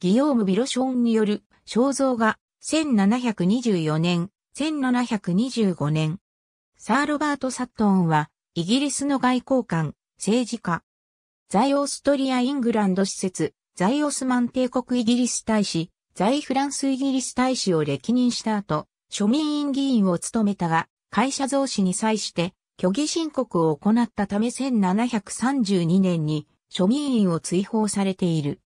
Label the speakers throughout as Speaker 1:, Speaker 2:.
Speaker 1: ギヨーム・ビロションによる肖像画、1724年、1725年。サー・ロバート・サットンは、イギリスの外交官、政治家。在オーストリア・イングランド施設、在オスマン帝国イギリス大使、在フランスイギリス大使を歴任した後、庶民院議員を務めたが、会社増資に際して、虚偽申告を行ったため1732年に庶民院を追放されている。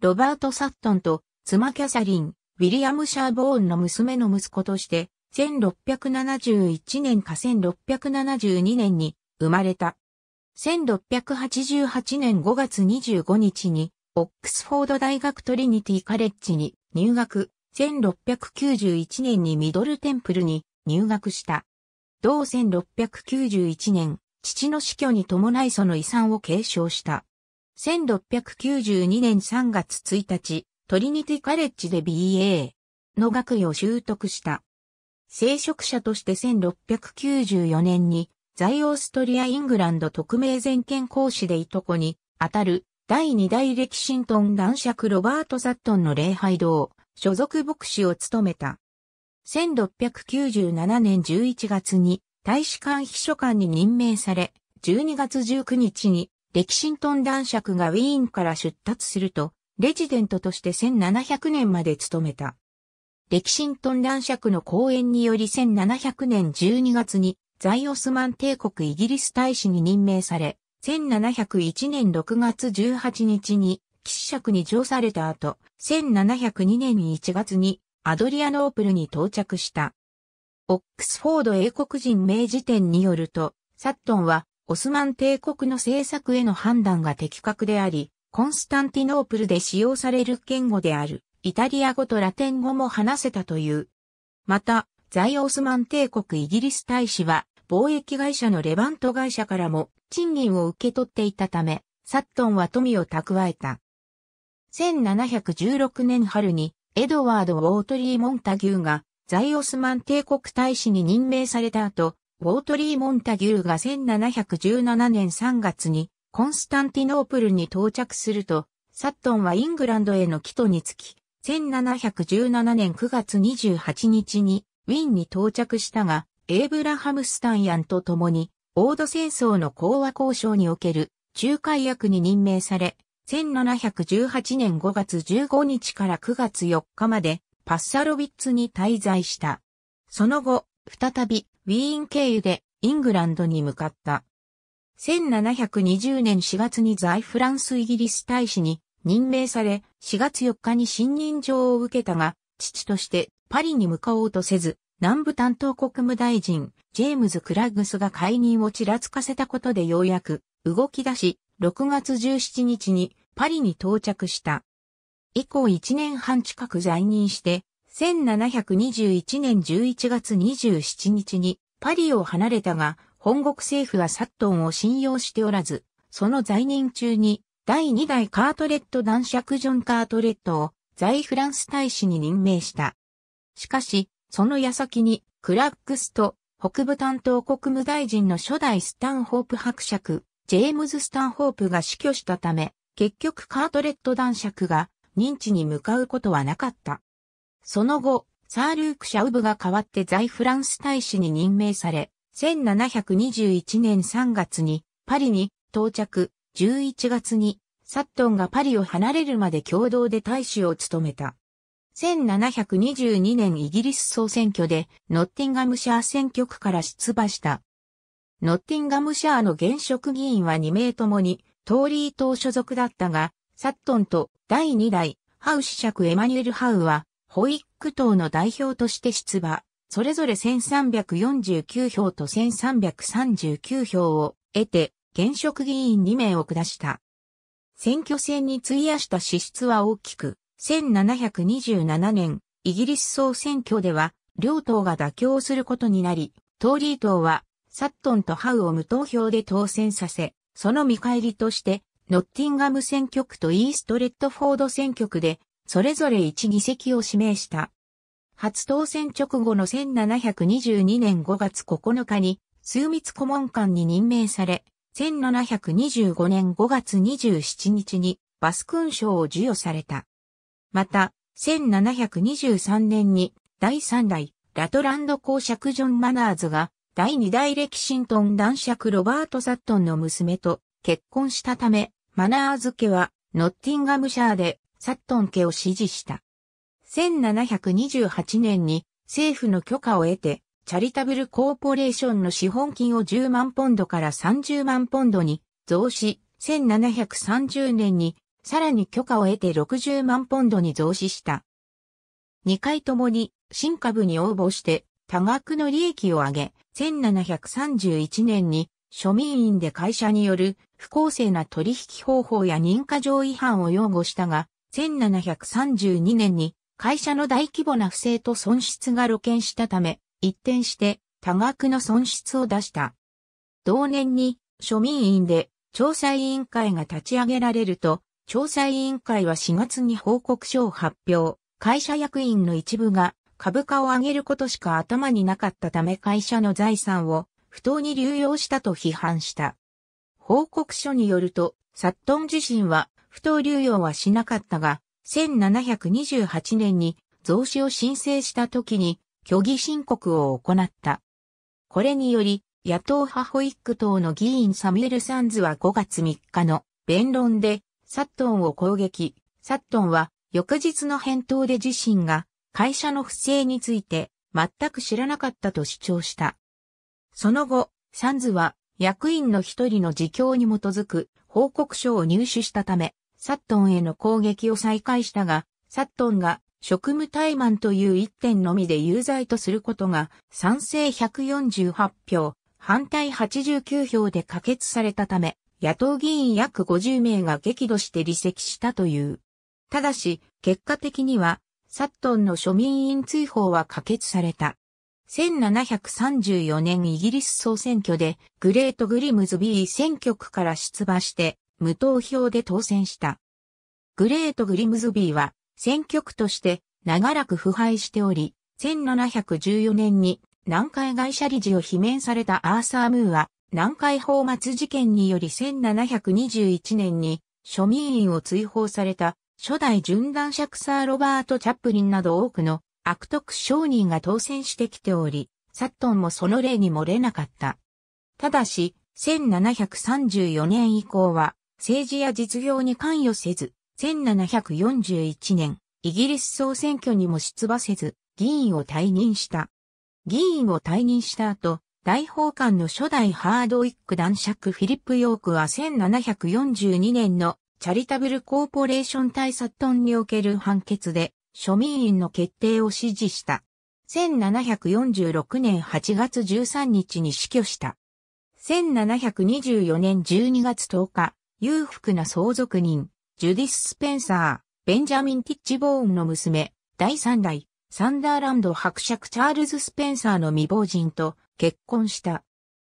Speaker 1: ロバート・サットンと妻キャサリン、ウィリアム・シャーボーンの娘の息子として、1671年か1672年に生まれた。1688年5月25日に、オックスフォード大学トリニティカレッジに入学、1691年にミドルテンプルに入学した。同1691年、父の死去に伴いその遺産を継承した。1692年3月1日、トリニティカレッジで BA の学位を習得した。聖職者として1694年に、在オーストリア・イングランド特命全権講師でいとこに、あたる、第二代歴シントン男爵ロバート・サットンの礼拝堂、所属牧師を務めた。1697年11月に、大使館秘書官に任命され、12月19日に、レキシントン男爵がウィーンから出立すると、レジデントとして1700年まで務めた。レキシントン男爵の講演により1700年12月に在オスマン帝国イギリス大使に任命され、1701年6月18日に騎士爵に乗された後、1702年1月にアドリアノープルに到着した。オックスフォード英国人名辞典によると、サットンはオスマン帝国の政策への判断が的確であり、コンスタンティノープルで使用される言語である、イタリア語とラテン語も話せたという。また、在オスマン帝国イギリス大使は、貿易会社のレバント会社からも賃金を受け取っていたため、サットンは富を蓄えた。1716年春に、エドワード・ウォートリー・モンタギューが、在オスマン帝国大使に任命された後、ボートリー・モンタギューが1717年3月にコンスタンティノープルに到着すると、サットンはイングランドへの帰途につき、1717年9月28日にウィンに到着したが、エイブラハム・スタンヤンと共に、オード戦争の講和交渉における仲介役に任命され、1718年5月15日から9月4日までパッサロビッツに滞在した。その後、再びウィーン経由でイングランドに向かった。1720年4月に在フランスイギリス大使に任命され、4月4日に信任状を受けたが、父としてパリに向かおうとせず、南部担当国務大臣、ジェームズ・クラッグスが解任をちらつかせたことでようやく動き出し、6月17日にパリに到着した。以降1年半近く在任して、1721年11月27日にパリを離れたが、本国政府はサットンを信用しておらず、その在任中に第2代カートレット男爵ジョン・カートレットを在フランス大使に任命した。しかし、その矢先にクラックスと北部担当国務大臣の初代スタンホープ伯爵、ジェームズ・スタンホープが死去したため、結局カートレット男爵が認知に向かうことはなかった。その後、サールーク・シャウブが代わって在フランス大使に任命され、1721年3月にパリに到着、11月にサットンがパリを離れるまで共同で大使を務めた。1722年イギリス総選挙でノッティンガムシャー選挙区から出馬した。ノッティンガムシャーの現職議員は2名ともにトーリー党所属だったが、サットンと第2代ハウ子爵エマニュエル・ハウはホイック党の代表として出馬、それぞれ1349票と1339票を得て、現職議員2名を下した。選挙戦に費やした支出は大きく、1727年、イギリス総選挙では、両党が妥協することになり、トーリー党は、サットンとハウを無投票で当選させ、その見返りとして、ノッティンガム選挙区とイーストレッドフォード選挙区でそれぞれ1議席を指名した。初当選直後の1722年5月9日に、数密顧問官に任命され、1725年5月27日にバスクン賞を授与された。また、1723年に第3代ラトランド公爵ジョン・マナーズが第2代レキシントン男爵ロバート・サットンの娘と結婚したため、マナーズ家はノッティンガムシャーでサットン家を支持した。1728年に政府の許可を得て、チャリタブルコーポレーションの資本金を10万ポンドから30万ポンドに増資、1730年にさらに許可を得て60万ポンドに増資した。2回ともに新株に応募して多額の利益を上げ、1731年に庶民院で会社による不公正な取引方法や認可上違反を擁護したが、1732年に会社の大規模な不正と損失が露見したため、一転して多額の損失を出した。同年に庶民院で調査委員会が立ち上げられると、調査委員会は4月に報告書を発表。会社役員の一部が株価を上げることしか頭になかったため会社の財産を不当に流用したと批判した。報告書によると、サットン自身は不当流用はしなかったが、1728年に増資を申請した時に虚偽申告を行った。これにより、野党派保育党の議員サミュエル・サンズは5月3日の弁論でサットンを攻撃。サットンは翌日の返答で自身が会社の不正について全く知らなかったと主張した。その後、サンズは役員の一人の自供に基づく報告書を入手したため、サットンへの攻撃を再開したが、サットンが職務怠慢という一点のみで有罪とすることが賛成148票、反対89票で可決されたため、野党議員約50名が激怒して離席したという。ただし、結果的には、サットンの庶民員追放は可決された。1734年イギリス総選挙でグレート・グリムズビー選挙区から出馬して無投票で当選した。グレート・グリムズビーは選挙区として長らく腐敗しており、1714年に南海外車理事を罷免されたアーサー・ムーは南海放末事件により1721年に庶民員を追放された初代準者クサー・ロバート・チャップリンなど多くの悪徳商人が当選してきており、サットンもその例に漏れなかった。ただし、1734年以降は、政治や実業に関与せず、1741年、イギリス総選挙にも出馬せず、議員を退任した。議員を退任した後、大法官の初代ハードウィック男爵フィリップ・ヨークは1742年のチャリタブル・コーポレーション対サットンにおける判決で庶民院の決定を指示した。1746年8月13日に死去した。1724年12月10日、裕福な相続人、ジュディス・スペンサー、ベンジャミン・ティッチボーンの娘、第3代、サンダーランド伯爵チャールズ・スペンサーの未亡人と結婚した。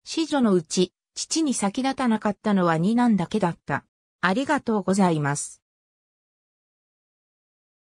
Speaker 1: 子女のうち、父に先立たなかったのは二男だけだった。ありがとうございます。